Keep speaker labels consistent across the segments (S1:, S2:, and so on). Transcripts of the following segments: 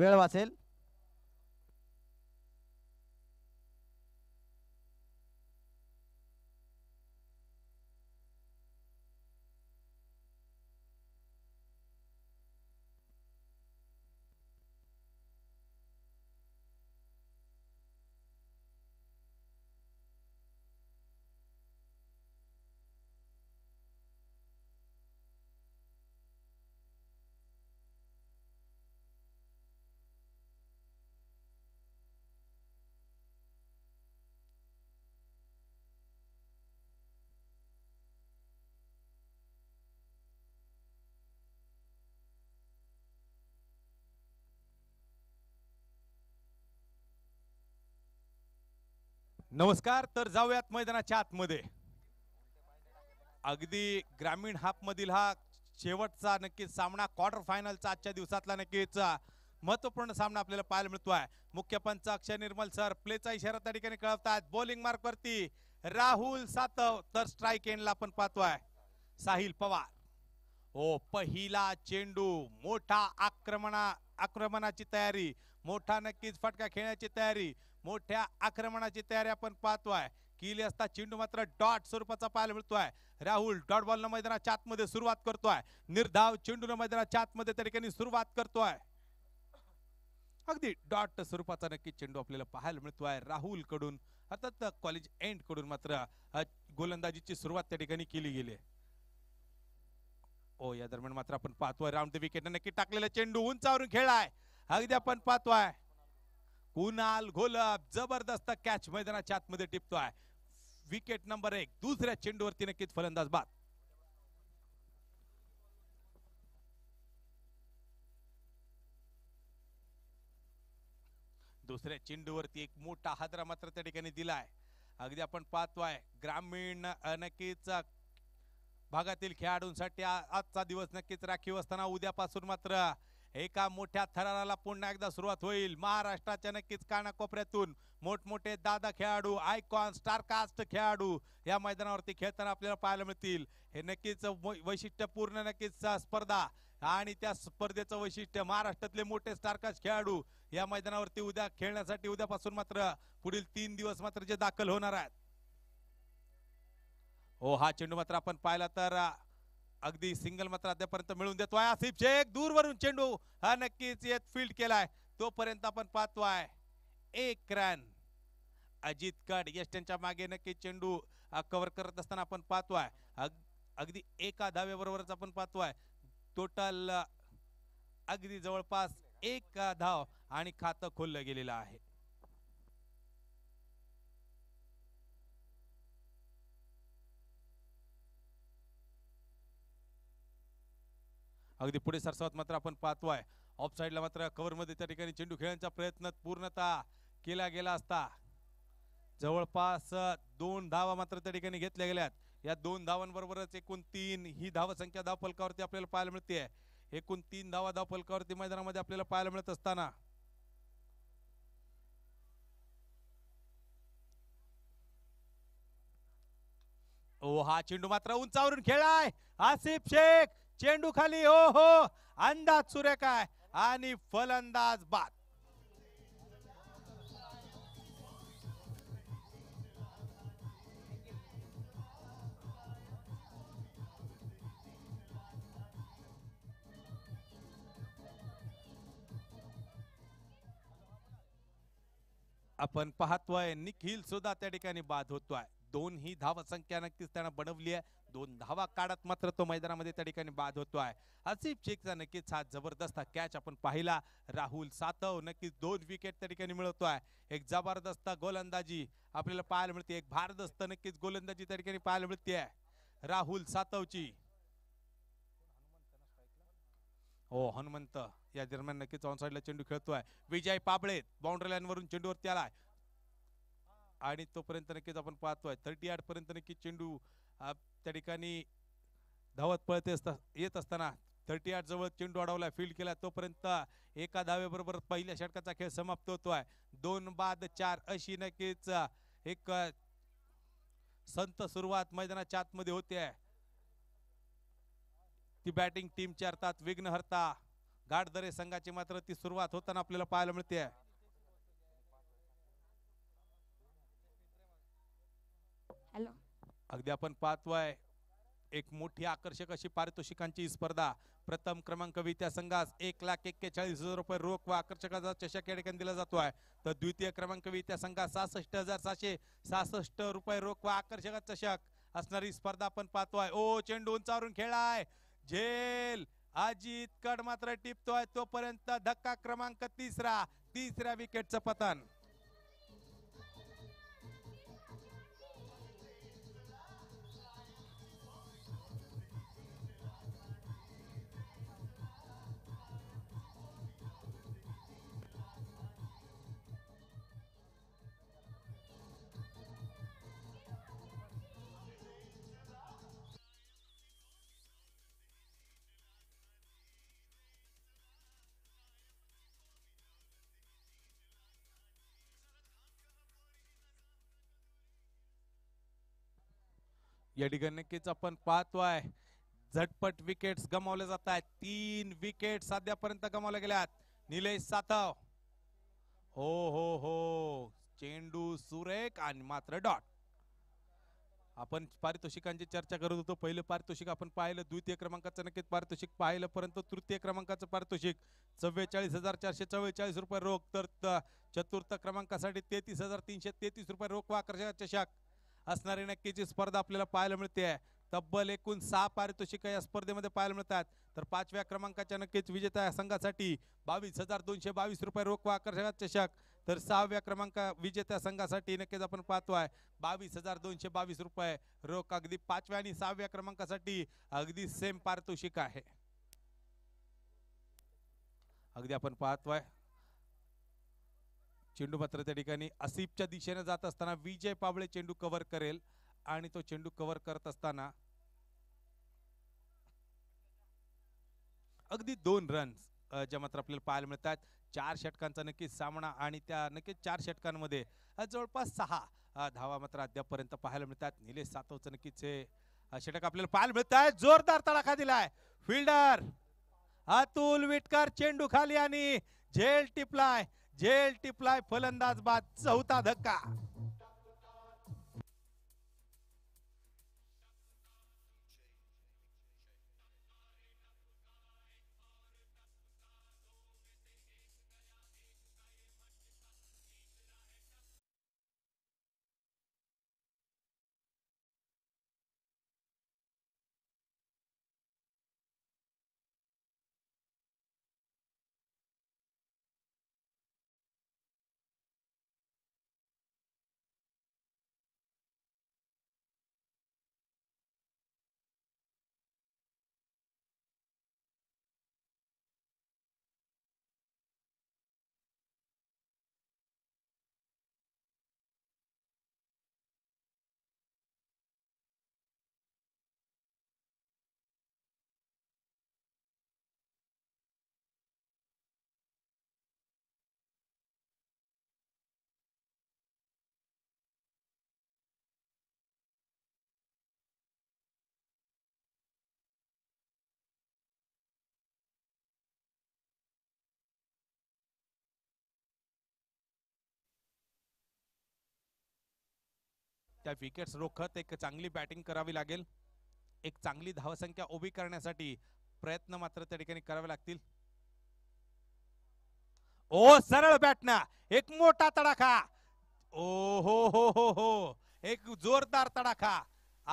S1: वेळ वाचेल नमस्कार तर जाऊयात मैदानाच्या आतमध्ये अगदी ग्रामीण मधील हा शेवटचा नक्कीच सामना क्वार्टर फायनलचा आजच्या दिवसातला नक्कीच महत्वपूर्ण सामना आपल्याला पाहायला मिळतो आहे मुख्य पंच अक्षय निर्मल सर प्लेचा इशारा त्या ठिकाणी कळवत आहेत बॉलिंग वरती राहुल सातव तर स्ट्राईक एंडला आपण पाहतोय साहिल पवार हो पहिला चेंडू मोठा आक्रमणा आक्रमणाची तयारी मोठा नक्कीच फटका खेळण्याची तयारी मोठ्या आक्रमणाची तयारी आपण पाहतोय केली असता चेंडू मात्र डॉट स्वरूपाचा पाहायला मिळतोय राहुल डॉट बॉल न मैदानाच्या आतमध्ये सुरुवात करतोय निर्धाव चेंडू न मैदानाच्या आतमध्ये त्या ठिकाणी सुरुवात करतोय अगदी डॉट स्वरूपाचा नक्की चेंडू आपल्याला पाहायला मिळतोय राहुल कडून अर्थात कॉलेज एंड कडून मात्र गोलंदाजीची सुरुवात त्या ठिकाणी केली गेली ओ हो, या दरम्यान मात्र आपण पाहतोय राऊंड द विकेट नक्की टाकलेला चेंडू उंचावरून खेळाय अगदी आपण पाहतोय कुणाल घोलप जबरदस्त कॅच मैदानाच्या आतमध्ये टिपतोय विकेट नंबर एक दुसऱ्या चेंडूवरती नक्कीच फलंदाज बाद दुसऱ्या चेंडूवरती एक मोठा हादरा मात्र त्या ठिकाणी दिलाय अगदी आपण पाहतोय ग्रामीण नक्कीच भागातील खेळाडूंसाठी आजचा दिवस नक्कीच राखीव असताना उद्यापासून मात्र एका मोठ्या थराराला पुन्हा एकदा सुरुवात होईल महाराष्ट्राच्या नक्कीच कानाकोपऱ्यातून मोठमोठे दादा खेळाडू आयकॉन स्टारकास्ट खेळाडू या मैदानावरती खेळताना आपल्याला पाहायला मिळतील हे नक्कीच वैशिष्ट्यपूर्ण नक्कीच स्पर्धा आणि त्या स्पर्धेचं वैशिष्ट्य महाराष्ट्रातले मोठे स्टारकास्ट खेळाडू या मैदानावरती उद्या खेळण्यासाठी उद्यापासून मात्र पुढील तीन दिवस मात्र जे दाखल होणार आहेत हो हा चेंडू मात्र आपण पाहिला तर अगदी सिंगल मात्र अद्यापर्यंत मिळवून देतोय आसिफ शेख दूरवरून चेंडू हा नक्कीच येत फील्ड केलाय तोपर्यंत आपण पाहतोय एक रन अजित कड यश त्यांच्या मागे नक्की चेंडू कव्हर करत असताना आपण पाहतोय अगदी एका धावेबरोबरच आपण पाहतोय टोटल अगदी जवळपास एक धाव आणि खातं खोललं गेलेलं आहे अगदी पुढे सरसावत मात्र आपण पाहतोय ऑफ ऑफ ला मात्र मध्ये त्या ठिकाणी चेंडू खेळण्याचा प्रयत्न पूर्णतः केला गेला असता जवळपास दोन धावा मात्र त्या ठिकाणी घेतल्या गेल्यात या दोन धावांबरोबरच एकूण तीन ही धावसंख्या धाव फलकावरती आपल्याला पाहायला मिळते एकूण तीन धावा धाव फलकावरती मैदानामध्ये आपल्याला पाहायला मिळत असताना ओ हा चेंडू मात्र उंचावरून खेळाय आसिफ शेख चेंडू खाली हो हो अंदाज काय आणि फलंदाज बाद आपण पाहतोय निखिल सुद्धा त्या ठिकाणी बाद होतोय दोन ही धाव संख्या नक्कीच त्यानं बनवली आहे दोन धावा काढत मात्र तो मैदानामध्ये त्या ठिकाणी बाद होतो आहे हसीफ शेखचा नक्कीच हा जबरदस्त कॅच आपण पाहिला राहुल सातव नक्कीच दोन विकेट त्या ठिकाणी मिळवतो आहे एक जबरदस्त गोलंदाजी आपल्याला पाहायला मिळते एक भारदस्त नक्कीच गोलंदाजी त्या ठिकाणी पाहायला मिळते आहे राहुल सातवची हो हनुमंत या दरम्यान नक्कीच ऑन साईडला चेंडू खेळतोय विजय पाबळे बाउंड्री वरून चेंडूवरती आलाय आणि तोपर्यंत नक्कीच आपण पाहतोय थर्टी आठ पर्यंत नक्की चेंडू त्या ठिकाणी धावत पळते येत असताना थर्टी आठ जवळ चेंडू अडवला फील्ड केला तोपर्यंत एका बरोबर पहिल्या षटकाचा खेळ समाप्त होतोय दोन बाद चार अशी नक्कीच एक संत सुरुवात मैदानाच्या आतमध्ये होते ती बॅटिंग टीमच्या अर्थात विघ्नहर्ता गाठदरे संघाची मात्र ती सुरुवात होताना आपल्याला पाहायला मिळते आहे अगदी आपण पाहतोय एक मोठी आकर्षक अशी पारितोषिकांची स्पर्धा प्रथम क्रमांक विद्या संघास एक लाख एक्केचाळीस हजार रुपये रोख व आकर्षकाचा चषक या ठिकाणी दिला जातो आहे तर द्वितीय क्रमांक विद्या संघास सहासष्ट हजार सहाशे सहासष्ट रुपये रोख व आकर्षक चषक असणारी स्पर्धा आपण पाहतोय ओ चेंडू उंचावरून खेळाय झेल अजित कड मात्र टिपतोय तोपर्यंत धक्का क्रमांक तिसरा तिसऱ्या विकेटचं पतन या ठिकाणी नक्कीच आपण पाहतोय झटपट विकेट्स गमावले जात आहेत तीन विकेट सध्यापर्यंत गमावल्या गेल्यात निलेश सातव हो हो हो चेंडू सुरेख आणि मात्र डॉट आपण पारितोषिकांची चर्चा करत होतो पहिलं पारितोषिक आपण पाहिलं द्वितीय क्रमांकाचं नक्कीच पारितोषिक पाहिलं परंतु तृतीय क्रमांकाचं पारितोषिक चव्वेचाळीस हजार चारशे चव्वेचाळीस रुपये रोख तर चतुर्थ क्रमांकासाठी तेहतीस हजार तीनशे तेहतीस रुपये रोख व आकर्षक चषक असणारी नक्कीची स्पर्धा आपल्याला पाहायला मिळते आहे तब्बल एकूण सहा पारितोषिक या स्पर्धेमध्ये पाहायला मिळतात तर पाचव्या क्रमांकाच्या नक्कीच विजेता या संघासाठी बावीस हजार दोनशे बावीस रुपये रोख व आकर्षक चषक तर सहाव्या क्रमांक विजेत्या संघासाठी नक्कीच आपण पाहतो आहे बावीस हजार दोनशे बावीस रुपये रोख अगदी पाचव्या आणि सहाव्या क्रमांकासाठी अगदी सेम पारितोषिक आहे अगदी आपण पाहतोय चेंडू मात्र त्या ठिकाणी असिफच्या दिशेने जात असताना विजय पाबळे चेंडू कव्हर करेल आणि तो चेंडू कव्हर करत असताना अगदी दोन रन्स ज्या मात्र आपल्याला पाहायला मिळतात चार षटकांचा नक्कीच सामना आणि त्या नक्कीच चार षटकांमध्ये जवळपास सहा धावा मात्र अद्यापपर्यंत पाहायला मिळतात निलेश सातवचं नक्कीच हे षटक आपल्याला पाहायला मिळत आहे जोरदार तडाखा दिलाय फिल्डर अतुल विटकर चेंडू खाली आणि झेल टिपलाय जेल टिपलाय फलंदाज बाद चौथा धक्का त्या विकेट्स रोखत एक चांगली बॅटिंग करावी लागेल एक चांगली धावसंख्या उभी करण्यासाठी प्रयत्न मात्र त्या ठिकाणी करावे लागतील ओ सरळ बॅटना एक मोठा तडाखा ओ हो हो हो हो एक जोरदार तडाखा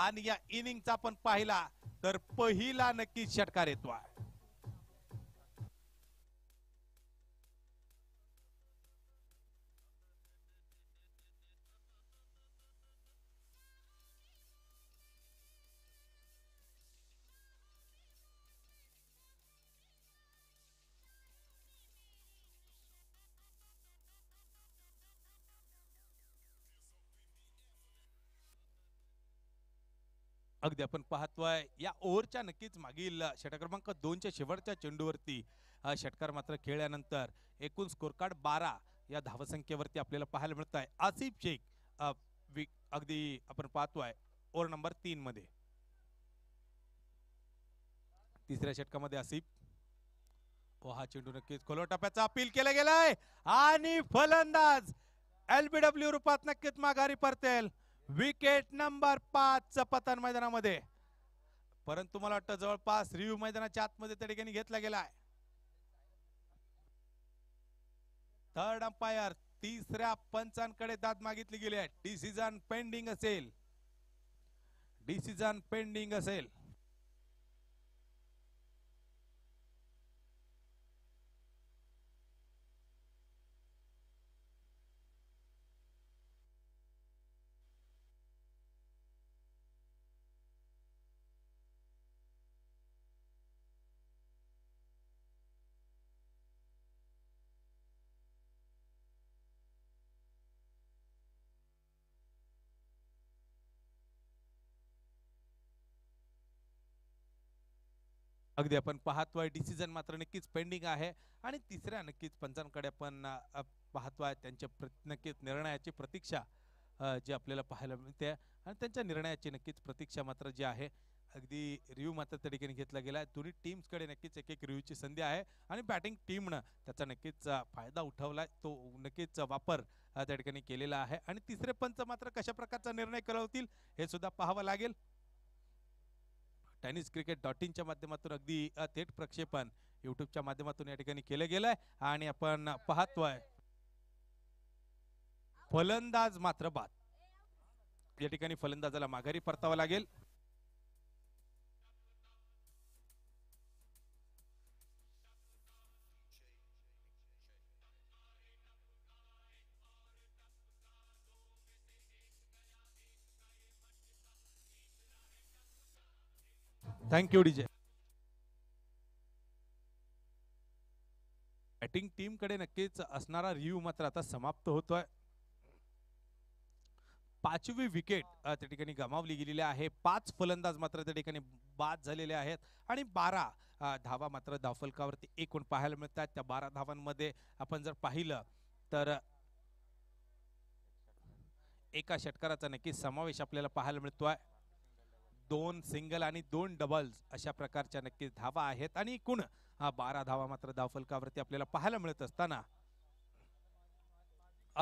S1: आणि या इनिंगचा पण पाहिला तर पहिला नक्कीच षटकार येतो आहे अगदी आपण पाहतोय या ओव्हरच्या नक्कीच मागील षटक क्रमांक दोनच्या शेवटच्या चेंडूवरती षटकार मात्र खेळल्यानंतर एकूण स्कोरकार्ड बारा या धावसंख्येवरती आपल्याला पाहायला मिळत आहे आसिफ शेख अगदी आपण पाहतोय ओव्हर नंबर तीन मध्ये तिसऱ्या षटकामध्ये आसिफ ओ हा चेंडू नक्कीच खोल टप्प्याचा अपील केला गेलाय आणि फलंदाज एलबीडब्ल्यू रूपात नक्कीच माघारी परतेल विकेट नंबर पाच पतन मैदानामध्ये परंतु मला वाटतं जवळपास रिव्ह्यू मैदानाच्या आतमध्ये त्या ठिकाणी घेतला गेलाय थर्ड अंपायर तिसऱ्या पंचांकडे दाद मागितली गेली आहे डिसिजन पेंडिंग असेल डिसिजन पेंडिंग असेल अगदी आपण पाहतोय डिसिजन मात्र नक्कीच पेंडिंग आहे आणि तिसऱ्या नक्कीच पंचांकडे आपण पाहतोय त्यांच्या नक्कीच निर्णयाची प्रतीक्षा जी आपल्याला पाहायला मिळते आणि त्यांच्या निर्णयाची नक्कीच प्रतीक्षा मात्र जी आहे अगदी रिव्ह्यू मात्र त्या ठिकाणी घेतला गेला आहे टीम्स कडे नक्कीच एक एक रिव्ह्यूची संधी आहे आणि बॅटिंग टीमनं त्याचा नक्कीच फायदा उठवला तो नक्कीच वापर त्या ठिकाणी केलेला आहे आणि तिसरे पंच मात्र कशा प्रकारचा निर्णय करवतील हे सुद्धा पाहावं लागेल टायनीज क्रिकेट डॉट इनच्या माध्यमातून अगदी थेट प्रक्षेपण युट्यूबच्या माध्यमातून या ठिकाणी केलं गेलंय आणि आपण पाहतोय फलंदाज मात्र बाद या ठिकाणी फलंदाजाला माघारी परतावा लागेल थँक्यू डीजे बॅटिंग टीम कडे नक्कीच असणारा रिव्ह मात्र आता समाप्त होतोय पाचवी विकेट त्या ठिकाणी गमावली गेलेली आहे पाच फलंदाज मात्र त्या ठिकाणी बाद झालेले आहेत आणि बारा धावा मात्र धावफलकावरती एकूण पाहायला मिळतात त्या बारा धावांमध्ये आपण जर पाहिलं तर एका षटकाराचा नक्की समावेश आपल्याला पाहायला मिळतोय दोन सिंगल आणि दोन डबल्स अशा प्रकारच्या नक्कीच धावा आहेत आणि कुण हा बारा धावा मात्र धावफलकावरती आपल्याला पाहायला मिळत असताना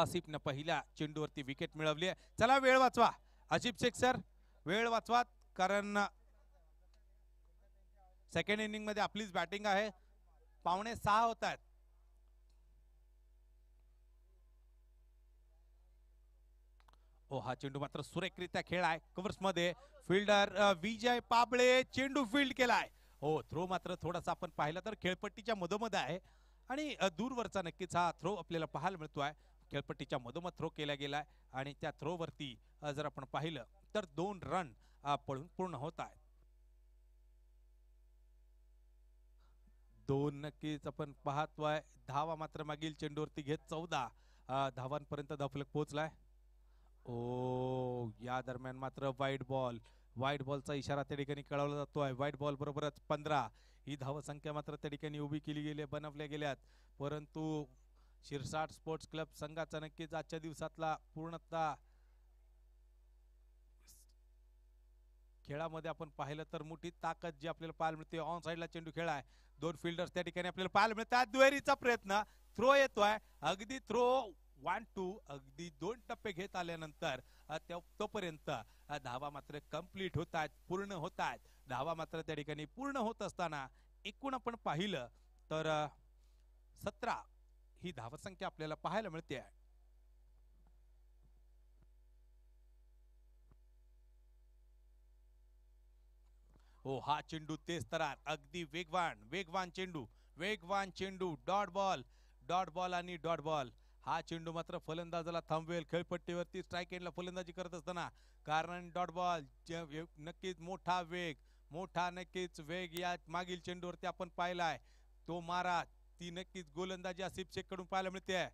S1: आसिफनं पहिल्या चेंडूवरती विकेट मिळवली आहे चला वेळ वाचवा अजिब शेख सर वेळ वाचवा कारण सेकंड इनिंग मध्ये आपलीच बॅटिंग आहे पावणे सहा होत आहेत हो हा चेंडू मात्र सुरेखरित्या खेळ आहे कवर्स मध्ये फिल्डर विजय पाबळे चेंडू फील्ड केलाय हो थ्रो मात्र थोडासा आपण पाहिला तर खेळपट्टीच्या मधोमध आहे आणि दूरवरचा नक्कीच हा थ्रो आपल्याला पाहायला मिळतोय खेळपट्टीच्या मधोमध थ्रो केला गेलाय आणि त्या थ्रो वरती जर आपण पाहिलं तर दोन रन पळून पूर्ण होत आहेत दोन नक्कीच आपण पाहतोय धावा मात्र मागील चेंडूवरती घेत चौदा धावांपर्यंत धावफलक पोहोचलाय ओ या दरम्यान मात्र वाईट बॉल वाईट बॉलचा इशारा त्या ठिकाणी कळवला जातो आहे वाईट बॉल बरोबरच पंधरा ही धावसंख्या मात्र त्या ठिकाणी उभी केली गेली बनवल्या गेल्यात परंतु शिरसाट स्पोर्ट्स क्लब संघाचा नक्कीच आजच्या दिवसातला पूर्णतः खेळामध्ये आपण पाहिलं तर मोठी ताकद जी आपल्याला पाहायला मिळते ऑन साईडला चेंडू खेळ आहे दोन फिल्डर्स त्या ठिकाणी आपल्याला पाहायला मिळतात दुहेरीचा प्रयत्न थ्रो येतोय अगदी थ्रो वन टू अगदी दोन टप्पे घेत आल्यानंतर तोपर्यंत धावा मात्र कम्प्लीट होत आहेत पूर्ण होत आहेत धावा मात्र त्या ठिकाणी पूर्ण होत असताना एकूण आपण पाहिलं तर सतरा ही धावसंख्या आपल्याला पाहायला मिळते हो हा चेंडू तेच तरार अगदी वेगवान वेगवान चेंडू वेगवान चेंडू डॉट बॉल डॉट बॉल आणि डॉट बॉल हा चेंडू मात्र फलंदाजाला थांबवेल खेळपट्टीवरती स्ट्राईक एंडला फलंदाजी करत असताना कारण डॉट बॉल नक्कीच मोठा वेग मोठा नक्कीच वेग या मागील चेंडूवरती आपण पाहिलाय तो मारा ती नक्कीच गोलंदाजी शेख कडून पाहायला मिळते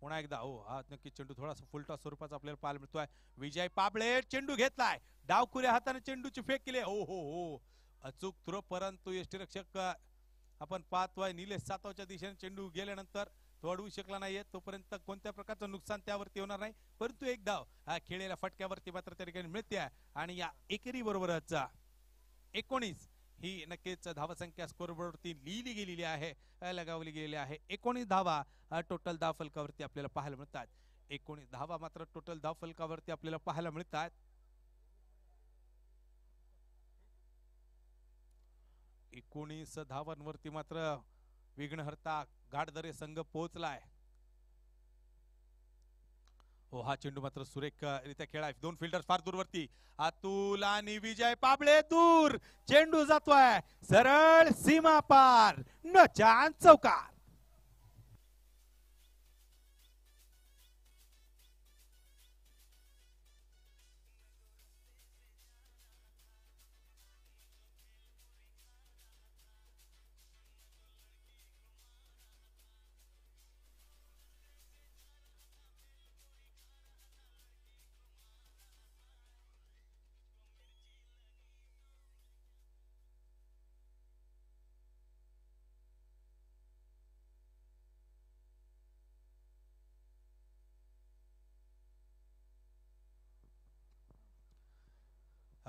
S1: पुन्हा एकदा हो हा नक्कीच चेंडू थोडासा फुलटा स्वरूपाचा आपल्याला पाहायला मिळतोय विजय पाबळे चेंडू घेतलाय डावखुऱ्या हाताने चेंडूची फेक केली हो हो हो अचूक थ्रो परंतु यष्टीरक्षक आपण पाहतोय निलेश सातवच्या दिशेने चेंडू गेल्यानंतर वाढवू शकला नाहीये तोपर्यंत कोणत्या प्रकारचं नुकसान त्यावरती होणार नाही परंतु एक धाव हा खेळलेल्या फटक्यावरती मात्र त्या ठिकाणी मिळते आणि या एकेरी बरोबरच एकोणीस ही नक्कीच धावसंख्या स्कोरबोर्डवरती लिहिली गेलेली आहे लगावली गेलेली आहे एकोणीस धावा टोटल धाव फलकावरती आपल्याला पाहायला मिळतात एकोणीस धावा मात्र टोटल धाव फलकावरती आपल्याला पाहायला मिळतात एकोणीस धावांवरती मात्र विघ्नहर्ता गाडदरे संघ पोहोचलाय हो हा चेंडू मात्र सुरेख रित्या खेळाय दोन फिल्डर फार दूरवरती अतुल आणि विजय पाबळे दूर चेंडू जातोय सरळ सीमा पार न चान चौकार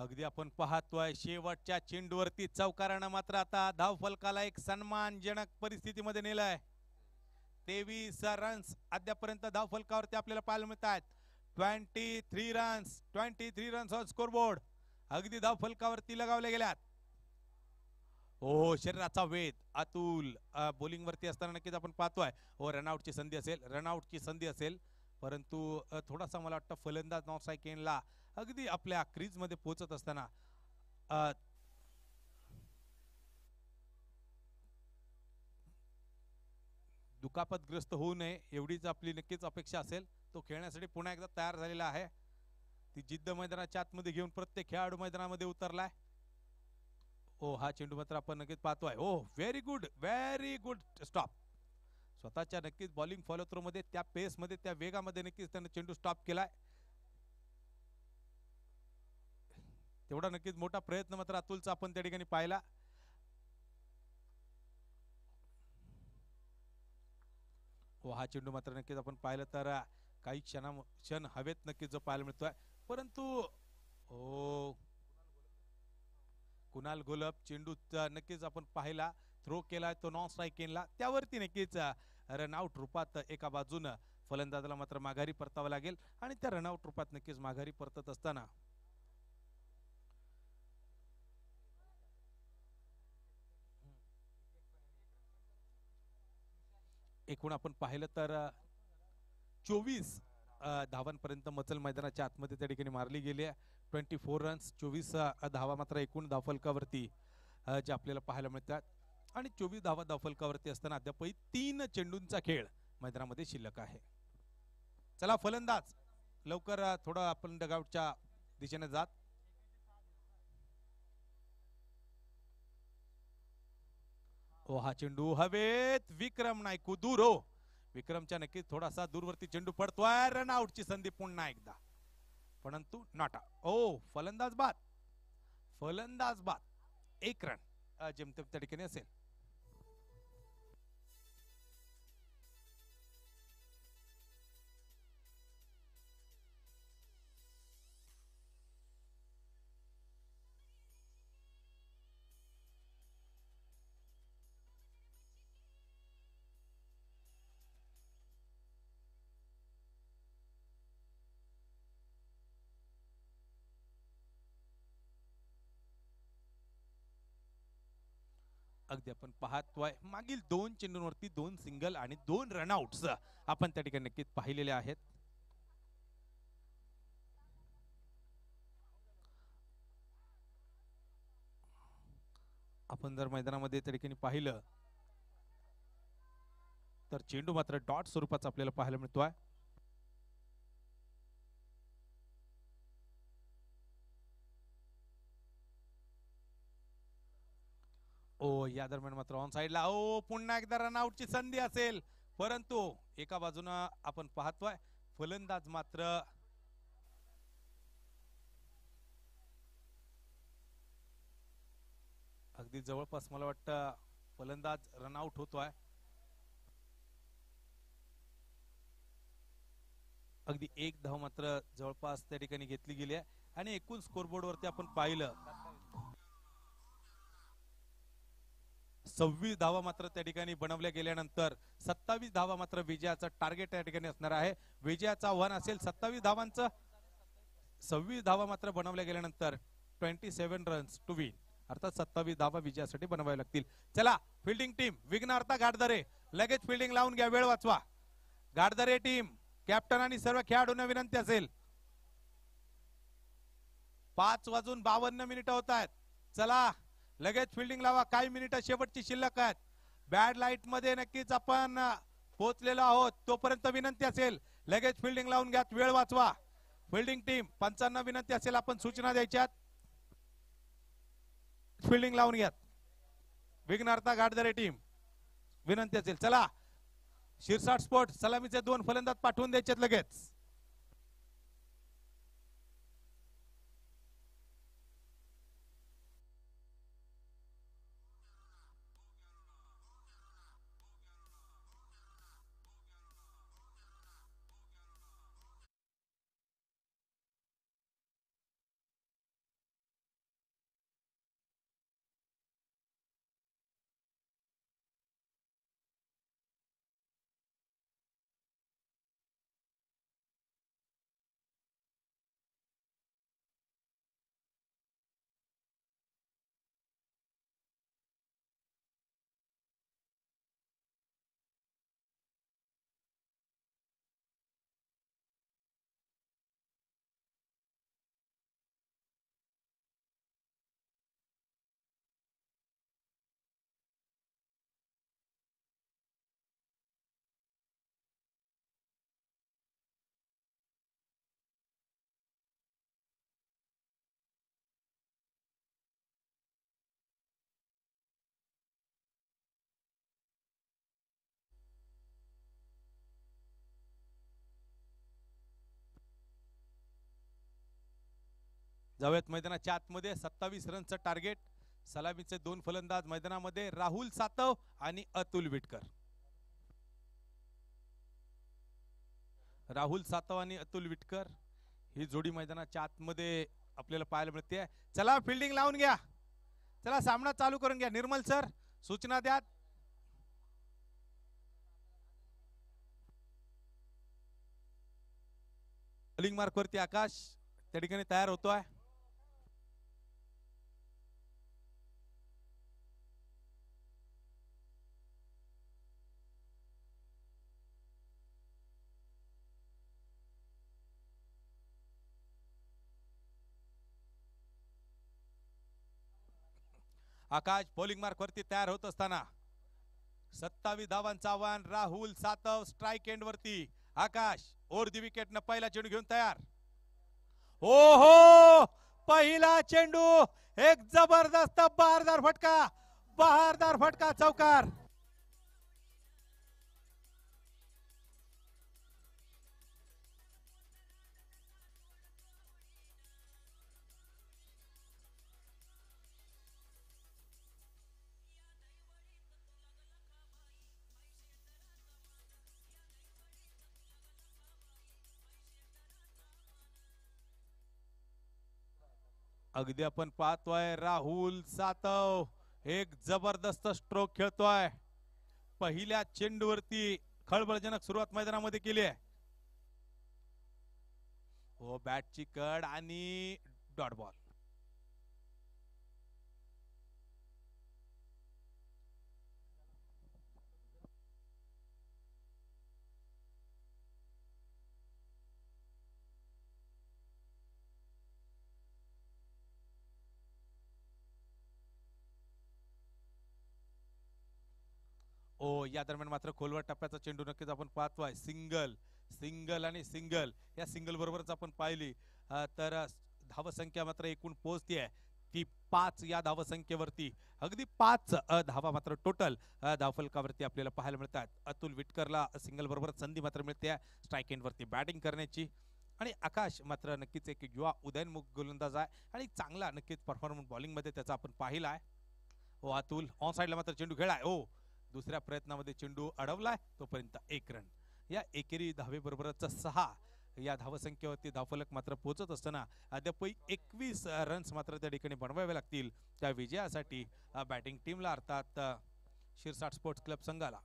S1: अगदी आपण पाहतोय शेवटच्या चेंडूवरती चौकारानं मात्र आता धाव फलकाला एक सन्मानजनक परिस्थितीमध्ये नेलाय तेवीस रन्स अद्यापर्यंत धाव फलकावरती आपल्याला पाहायला मिळत आहेत twenty three runs twenty three runs on board अगदी धाव फलकावरती लगावल्या गेल्यात हो शरीराचा वेध अतुल बोलिंगवरती वरती असताना नक्कीच आपण पाहतोय ओ हो, रनआउटची संधी असेल रनआउटची संधी असेल परंतु थोडासा मला वाटतं फलंदाज नॉन सायकेनला अगदी आपल्या क्रीजमध्ये पोचत असताना दुखापतग्रस्त होऊ नये एवढीच आपली नक्कीच अपेक्षा असेल तो खेळण्यासाठी पुन्हा एकदा तयार झालेला आहे ती जिद्द मैदानाच्या आतमध्ये घेऊन प्रत्येक खेळाडू मैदानामध्ये उतरलाय ओ हा चेंडू मात्र आपण नक्कीच पाहतोय oh very good very good stop स्वतःच्या नक्कीच बॉलिंग फॉलो मध्ये त्या पेस मध्ये त्या वेगामध्ये नक्कीच त्यानं चेंडू स्टॉप केलाय तेवढा नक्कीच मोठा प्रयत्न मात्र अतुलचा आपण त्या ठिकाणी पाहिला व हो, हा चेंडू मात्र नक्कीच आपण पाहिलं तर काही क्षणा क्षण हवेत नक्कीच जो पाहायला मिळतोय परंतु ओ हो, कुणाल गोलप चेंडू नक्कीच आपण पाहिला थ्रो केला तो नॉन स्ट्राईक केला त्यावरती नक्कीच रनआउट रूपात एका बाजून फलंदाजाला मात्र माघारी परतावं लागेल आणि त्या रनआउट रूपात नक्कीच माघारी परतत असताना एकूण आपण पाहिलं तर चोवीस धावांपर्यंत मचल मैदानाच्या आतमध्ये त्या ठिकाणी मारली गेली आहे ट्वेंटी फोर रन्स चोवीस धावा मात्र एकूण धावफलकावरती जे आपल्याला पाहायला मिळतात आणि चोवीस धावा धावफलकावरती असताना अद्यापही तीन चेंडूंचा खेळ मैदानामध्ये शिल्लक आहे चला फलंदाज लवकर थोडं आपण डगआउटच्या दिशेने जात ओ हा चेंडू हवेत विक्रम नायकू दूर हो विक्रमच्या नक्कीच थोडासा दूरवरती चेंडू पडतोय रन आउटची संधी पुन्हा एकदा परंतु नाटा ओ फलंदाज बाद फलंदाज बाद एक रन जेमतेम त्या ठिकाणी असेल अगदी आपण पाहतोय मागील दोन चेंडूंवरती दोन सिंगल आणि दोन रनआउट्स आपण त्या ठिकाणी नक्कीच पाहिलेले आहेत आपण जर मैदानामध्ये त्या ठिकाणी पाहिलं तर चेंडू मात्र डॉट स्वरूपाचा आपल्याला पाहायला मिळतोय ओ या दरम्यान मात्र ऑन साईडला ओ पुन्हा एकदा ची संधी असेल परंतु एका बाजून आपण पाहतोय फलंदाज मात्र अगदी जवळपास मला वाटत फलंदाज रनआउट होतोय अगदी एक धाव मात्र जवळपास त्या ठिकाणी घेतली गेली आहे आणि एकूण वरती आपण पाहिलं सव्वीस धावा मात्र त्या ठिकाणी बनवल्या गेल्यानंतर सत्तावीस धावा मात्र विजयाचं टार्गेट त्या ठिकाणी असणार आहे विजयाचं आव्हान असेल सत्तावीस धावांचं सव्वीस धावा मात्र बनवल्या गेल्यानंतर twenty seven runs to win अर्थात सत्तावीस धावा विजयासाठी बनवाव्या लागतील चला फिल्डिंग टीम विघ्नार्था गाडदरे लगेच फिल्डिंग लावून घ्या वेळ वाचवा गाडदरे टीम कॅप्टन आणि सर्व खेळाडूंना विनंती असेल पाच वाजून बावन्न मिनिट होत आहेत चला लगेच फिल्डिंग लावा काही मिनिट शेवटची शिल्लक आहेत बॅड लाईट मध्ये नक्कीच आपण पोहोचलेलो आहोत तोपर्यंत विनंती असेल लगेच फिल्डिंग लावून घ्या वेळ वाचवा फिल्डिंग टीम पंचांना विनंती असेल आपण सूचना द्यायच्यात फिल्डिंग लावून घ्या विघ्नार्था गाडदरे टीम विनंती असेल चला शिरसाट स्पोर्ट सलामीचे दोन फलंदाज पाठवून द्यायचे लगेच जाऊयात मैदानाच्या आतमध्ये सत्तावीस रनचं टार्गेट सलामीचे दोन फलंदाज मैदानामध्ये राहुल सातव आणि अतुल विटकर राहुल सातव आणि अतुल विटकर ही जोडी मैदानाच्या आतमध्ये आपल्याला पाहायला मिळते चला फिल्डिंग लावून घ्या चला सामना चालू करून घ्या निर्मल सर सूचना द्या बॉलिंग मार्कवरती आकाश त्या ठिकाणी तयार होतोय आकाश बॉलिंग मार्कवरती तयार होत असताना सत्तावीस धावांचं आव्हान राहुल सातव स्ट्राईक एंड वरती आकाश ओर दी विकेट न पहिला चेंडू घेऊन तयार हो हो पहिला चेंडू एक जबरदस्त बहारदार फटका बहारदार फटका चौकार अगदी आपण पाहतोय राहुल सातव एक जबरदस्त स्ट्रोक खेळतोय पहिल्या चेंडूवरती खळबळजनक सुरुवात मैदानामध्ये केली आहे हो बॅटची कड आणि डॉट बॉल ओ या दरम्यान मात्र खोलवर टप्प्याचा चेंडू नक्कीच आपण पाहतोय सिंगल सिंगल आणि सिंगल या सिंगल बरोबरच आपण पाहिली तर धावसंख्या मात्र एकूण पोहोचते आहे ती पाच या धावसंख्येवरती अगदी पाच धावा मात्र टोटल धावफलकावरती आपल्याला पाहायला मिळतात अतुल विटकरला सिंगल बरोबर संधी मात्र मिळते आहे स्ट्राईक एंडवरती बॅटिंग करण्याची आणि आकाश मात्र नक्कीच एक युवा उदयनमुख गोलंदाज आहे आणि चांगला नक्कीच परफॉर्मन्स बॉलिंगमध्ये त्याचा आपण पाहिला आहे ओ अतुल ऑन साइडला मात्र चेंडू खेळाय ओ दुसऱ्या प्रयत्नामध्ये चेंडू अडवलाय तोपर्यंत एक रन या एकेरी बरोबरचा सहा या धावसंख्येवरती धावफलक मात्र पोहोचत असताना अद्यापही एकवीस रन्स मात्र त्या ठिकाणी बनवावे लागतील त्या विजयासाठी बॅटिंग टीमला अर्थात शिरसाट स्पोर्ट्स क्लब संघाला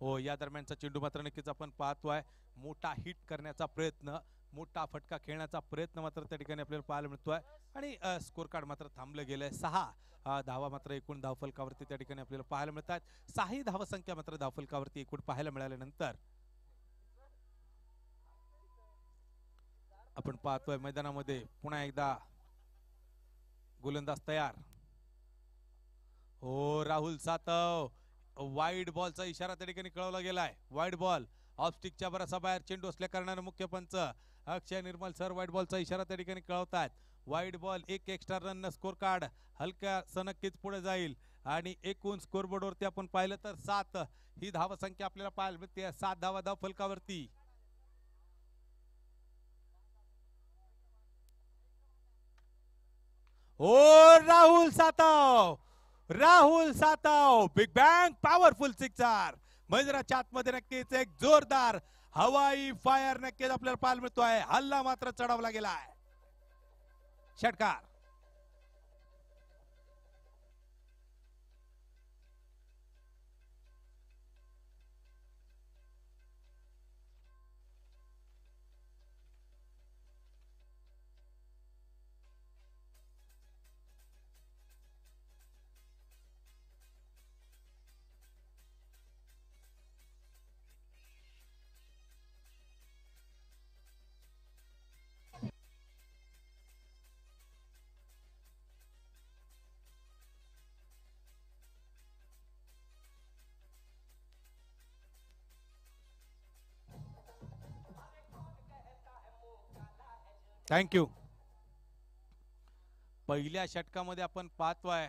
S1: हो या दरम्यानचा चेंडू मात्र नक्कीच आपण पाहतोय मोठा हिट करण्याचा प्रयत्न मोठा फटका खेळण्याचा प्रयत्न मात्र त्या ठिकाणी आपल्याला पाहायला मिळतोय आणि स्कोर कार्ड मात्र थांबलं गेलंय सहा धावा मात्र एकूण धावफलकावरती त्या ठिकाणी आपल्याला पाहायला मिळत आहेत सहाही धावसंख्या मात्र धावफलकावरती एकूण पाहायला मिळाल्यानंतर आपण पाहतोय मैदानामध्ये पुन्हा एकदा गोलंदाज तयार हो राहुल सातव वाईट बॉलचा इशारा त्या ठिकाणी कळवला गेलाय वाईट बॉल ऑफस्टिकच्या बरासा बाहेर चेंडू असल्या कारणाने मुख्य पंच अक्षय निर्मल सर वाईट बॉलचा इशारा त्या ठिकाणी कळवत वाईट बॉल एक एक्स्ट्रा रन स्कोर कार्ड हलक्या सनक्कीच पुढे जाईल आणि एकूण वरती आपण पाहिलं तर सात ही धावसंख्या आपल्याला पाहायला मिळते सात धावा धाव फलकावरती oh Rahul Satav Rahul Satav big bang powerful sixer महिंद्राच्या आतमध्ये नक्कीच एक जोरदार हवाई फायर नक्कीच आपल्याला पाहायला आहे हल्ला मात्र चढवला गेलाय षटकार थँक्यू पहिल्या षटकामध्ये आपण पाहतोय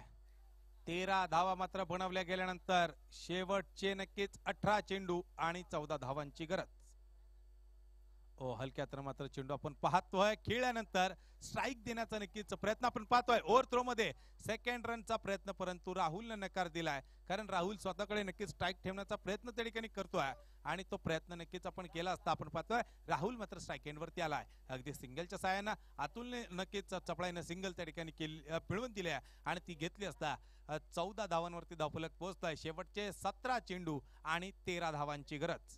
S1: तेरा धावा मात्र बनवल्या गेल्यानंतर शेवटचे नक्कीच अठरा चेंडू आणि चौदा धावांची गरज ओ तर मात्र चेंडू आपण पाहतोय खेळल्यानंतर स्ट्राईक देण्याचा नक्कीच प्रयत्न आपण पाहतोय ओव्हर थ्रो मध्ये सेकंड रनचा प्रयत्न परंतु राहुलने नकार दिलाय कारण राहुल स्वतःकडे नक्कीच स्ट्राईक ठेवण्याचा प्रयत्न त्या ठिकाणी करतोय आणि तो प्रयत्न नक्कीच आपण केला असता आपण पाहतोय राहुल मात्र स्ट्राईक एंडवरती आलाय अगदी सिंगलच्या साह्यानं अतुलने नक्कीच चपळाईनं सिंगल त्या ठिकाणी केली पिळवून दिली आहे आणि ती घेतली असता चौदा धावांवरती धावफलक पोहोचत आहे शेवटचे सतरा चेंडू आणि तेरा धावांची गरज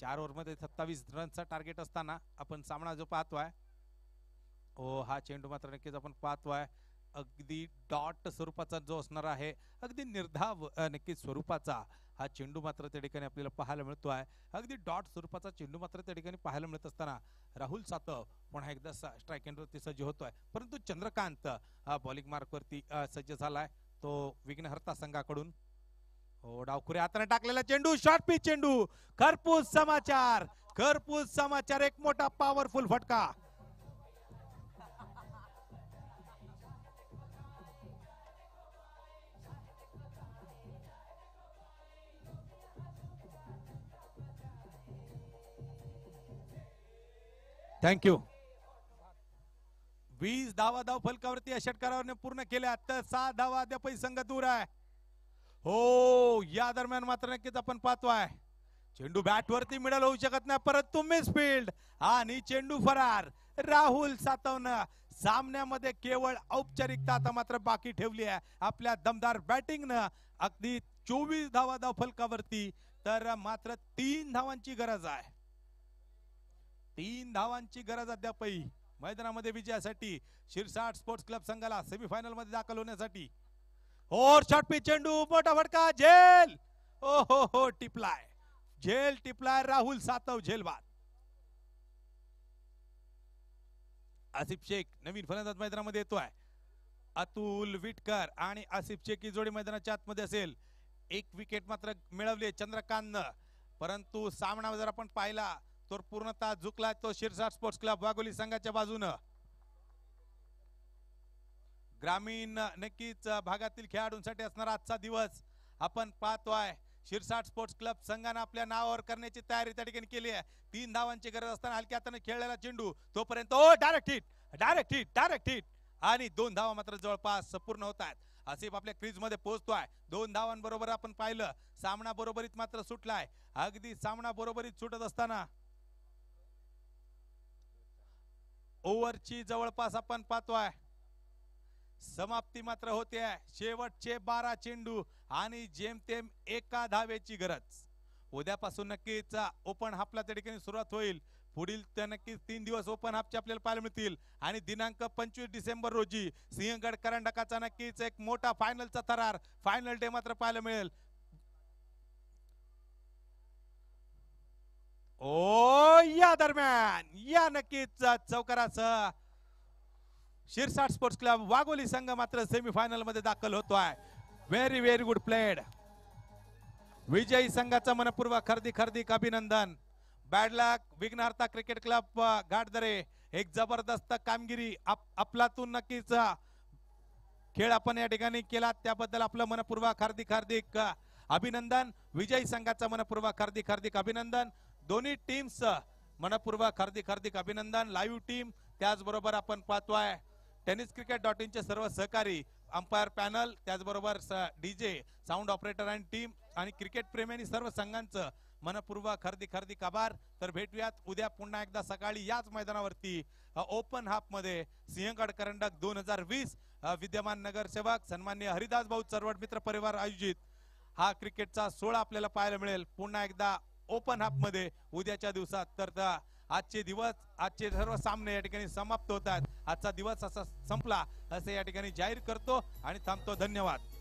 S1: चार ओव्हरमध्ये सत्तावीस रनचा टार्गेट असताना आपण सामना जो पाहतोय ओ हा चेंडू मात्र नक्कीच आपण पाहतोय अगदी डॉट स्वरूपाचा जो असणार आहे अगदी निर्धाव नक्कीच स्वरूपाचा हा चेंडू मात्र त्या ठिकाणी आपल्याला पाहायला मिळतो आहे अगदी डॉट स्वरूपाचा चेंडू मात्र त्या ठिकाणी पाहायला मिळत असताना राहुल सातव पुन्हा एकदा स्ट्राईक एंडवरती सज्ज होतोय परंतु चंद्रकांत बॉलिंग मार्कवरती सज्ज झालाय तो विघ्नहर्ता संघाकडून हो डावखुरे हाताने टाकलेला चेंडू शॉर्ट पिच चेंडू खरपूस समाचार खरपूस समाचार एक मोठा पॉवरफुल फटका थँक्यू वीस धावा धाव फलकावरती षटकारावरने पूर्ण केल्या तर सहा धावा अद्यापही संघ दूर आहे हो या दरम्यान मात्र नक्कीच आपण पाहतोय चेंडू बॅट वरती मिडल होऊ शकत नाही परंतु फील्ड आणि चेंडू फरार राहुल सातवन सामन्यामध्ये केवळ औपचारिकता आता मात्र बाकी ठेवली आहे आपल्या दमदार बॅटिंगनं अगदी चोवीस धावा धाव फलकावरती तर मात्र तीन धावांची गरज आहे तीन धावांची गरज अद्यापही मैदानामध्ये विजयासाठी शिरसाट स्पोर्ट्स क्लब संघाला सेमीफायनल मध्ये दाखल होण्यासाठी ओर शॉट पी चेंडू मोठा फटका झेल ओ हो हो टिपलाय झेल टिपलाय राहुल सातव झेलबाद आसिफ शेख नवीन फलंदाज मैदानामध्ये येतोय अतुल विटकर आणि आसिफ शेख ही जोडी मैदानाच्या आतमध्ये असेल एक विकेट मात्र मिळवली चंद्रकांत परंतु सामना जर आपण पाहिला तो पूर्णतः झुकला तो शिरसाट स्पोर्ट्स क्लब वागोली संघाच्या बाजूनं ग्रामीण नक्कीच भागातील खेळाडूंसाठी असणारा आजचा दिवस आपण पाहतोय शिरसाट स्पोर्ट्स क्लब संघानं आपल्या नावावर करण्याची तयारी त्या ठिकाणी केली आहे तीन धावांची गरज असताना हलक्या हाताने खेळलेला चेंडू तोपर्यंत ओ direct hit direct hit direct hit आणि दोन धावा मात्र जवळपास पूर्ण होत आहेत असेफ आपल्या क्रीज मध्ये पोहोचतोय दोन धावांबरोबर आपण पाहिलं सामना बरोबरीत मात्र सुटलाय अगदी सामना बरोबरीत सुटत असताना ओव्हरची जवळपास आपण पाहतोय समाप्ती मात्र होते शेवटचे बारा चेंडू आणि जेमतेम एका धावेची गरज उद्यापासून नक्कीच ओपन हाफला त्या ठिकाणी सुरुवात होईल पुढील त्या नक्कीच तीन दिवस ओपन हाफचे आपल्याला पाहायला मिळतील आणि दिनांक पंचवीस डिसेंबर रोजी सिंहगड करंडकाचा नक्कीच एक मोठा फायनलचा थरार फायनल डे मात्र पाहायला मिळेल ओ या दरम्यान या नक्कीच चौकाराचं शिरसाट स्पोर्ट्स क्लब वागोली संघ मात्र सेमीफायनल मध्ये दाखल होतोय व्हेरी व्हेरी गुड प्लेड विजयी संघाचा मनपूर्वक खर्दी हार्दिक अभिनंदन बॅडलाक विघ्नहर्ता क्रिकेट क्लब घाटदरे एक जबरदस्त कामगिरी आप आपलातून नक्कीच खेळ आपण या ठिकाणी केला त्याबद्दल आपलं मनपूर्वक हार्दिक हार्दिक अभिनंदन विजयी संघाचं मनपूर्वक हार्दिक हार्दिक अभिनंदन दोन्ही टीम्स मनपूर्वक हार्दिक हार्दिक अभिनंदन लाईव्ह टीम त्याचबरोबर आपण पाहतोय टेनिस क्रिकेट डॉट इनचे सर्व सहकारी अंपायर पॅनल त्याचबरोबर डीजे साऊंड ऑपरेटर आणि टीम आणि क्रिकेट प्रेमी सर्व संघांचं मनपूर्वक हार्दिक हार्दिक आभार तर भेटूयात उद्या पुन्हा एकदा सकाळी याच मैदानावरती ओपन हाफ मध्ये सिंहगड करंडक दोन हजार वीस विद्यमान नगरसेवक सन्मान्य हरिदास भाऊ चरवड मित्र परिवार आयोजित हा क्रिकेटचा सोहळा आपल्याला पाहायला मिळेल पुन्हा एकदा ओपन हाफ मध्ये उद्याच्या दिवसात तर आजचे दिवस आजचे सर्व सामने या ठिकाणी समाप्त होतात आजचा दिवस असा संपला असे या ठिकाणी जाहीर करतो आणि थांबतो धन्यवाद